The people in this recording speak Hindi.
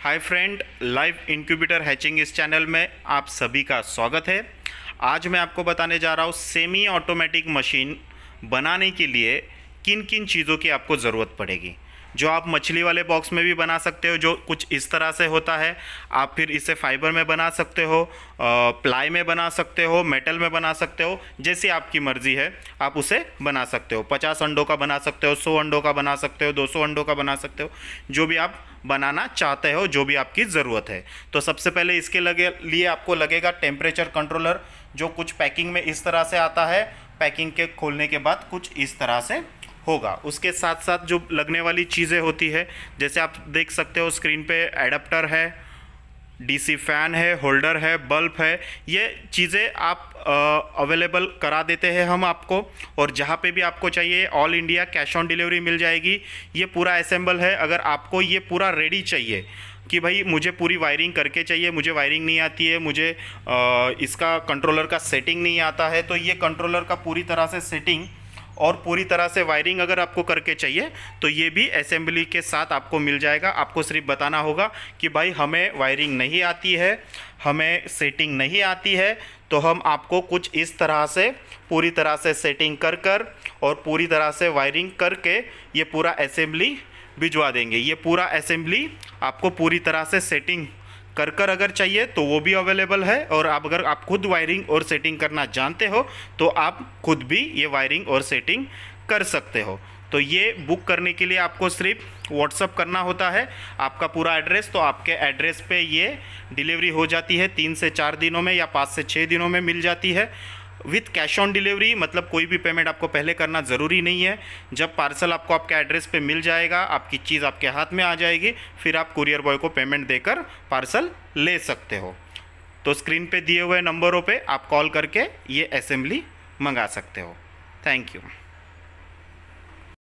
हाय फ्रेंड लाइव इंक्यूबेटर हैचिंग इस चैनल में आप सभी का स्वागत है आज मैं आपको बताने जा रहा हूँ सेमी ऑटोमेटिक मशीन बनाने के लिए किन किन चीज़ों की आपको ज़रूरत पड़ेगी जो आप मछली वाले बॉक्स में भी बना सकते हो जो कुछ इस तरह से होता है आप फिर इसे फाइबर में बना सकते हो प्लाई में बना सकते हो मेटल में बना सकते हो जैसी आपकी मर्ज़ी है आप उसे बना सकते हो पचास अंडों का बना सकते हो सौ अंडों का बना सकते हो दो सौ अंडों का बना सकते हो जो भी आप बनाना चाहते हो जो भी आपकी ज़रूरत है तो सबसे पहले इसके लगे लिए आपको लगेगा टेम्परेचर कंट्रोलर जो कुछ पैकिंग में इस तरह से आता है पैकिंग के खोलने के बाद कुछ इस तरह से होगा उसके साथ साथ जो लगने वाली चीज़ें होती है जैसे आप देख सकते हो स्क्रीन पे एडाप्टर है डीसी फैन है होल्डर है बल्ब है ये चीज़ें आप अवेलेबल करा देते हैं हम आपको और जहाँ पे भी आपको चाहिए all India cash on delivery मिल जाएगी ये पूरा असेंबल है अगर आपको ये पूरा रेडी चाहिए कि भाई मुझे पूरी वायरिंग करके चाहिए मुझे वायरिंग नहीं आती है मुझे आ, इसका कंट्रोलर का सेटिंग नहीं आता है तो ये कंट्रोलर का पूरी तरह से सेटिंग और पूरी तरह से वायरिंग अगर आपको करके चाहिए तो ये भी असेंबली के साथ आपको मिल जाएगा आपको सिर्फ बताना होगा कि भाई हमें वायरिंग नहीं आती है हमें सेटिंग नहीं आती है तो हम आपको कुछ इस तरह से पूरी तरह से सेटिंग कर कर और पूरी तरह से वायरिंग करके ये पूरा असेंबली भिजवा देंगे ये पूरा असेंबली आपको पूरी तरह से सेटिंग कर कर अगर चाहिए तो वो भी अवेलेबल है और आप अगर आप खुद वायरिंग और सेटिंग करना जानते हो तो आप खुद भी ये वायरिंग और सेटिंग कर सकते हो तो ये बुक करने के लिए आपको सिर्फ व्हाट्सअप करना होता है आपका पूरा एड्रेस तो आपके एड्रेस पे ये डिलीवरी हो जाती है तीन से चार दिनों में या पाँच से छः दिनों में मिल जाती है विथ कैश ऑन डिलीवरी मतलब कोई भी पेमेंट आपको पहले करना ज़रूरी नहीं है जब पार्सल आपको आपके एड्रेस पे मिल जाएगा आपकी चीज़ आपके हाथ में आ जाएगी फिर आप कुरियर बॉय को पेमेंट देकर पार्सल ले सकते हो तो स्क्रीन पे दिए हुए नंबरों पे आप कॉल करके ये असेंबली मंगा सकते हो थैंक यू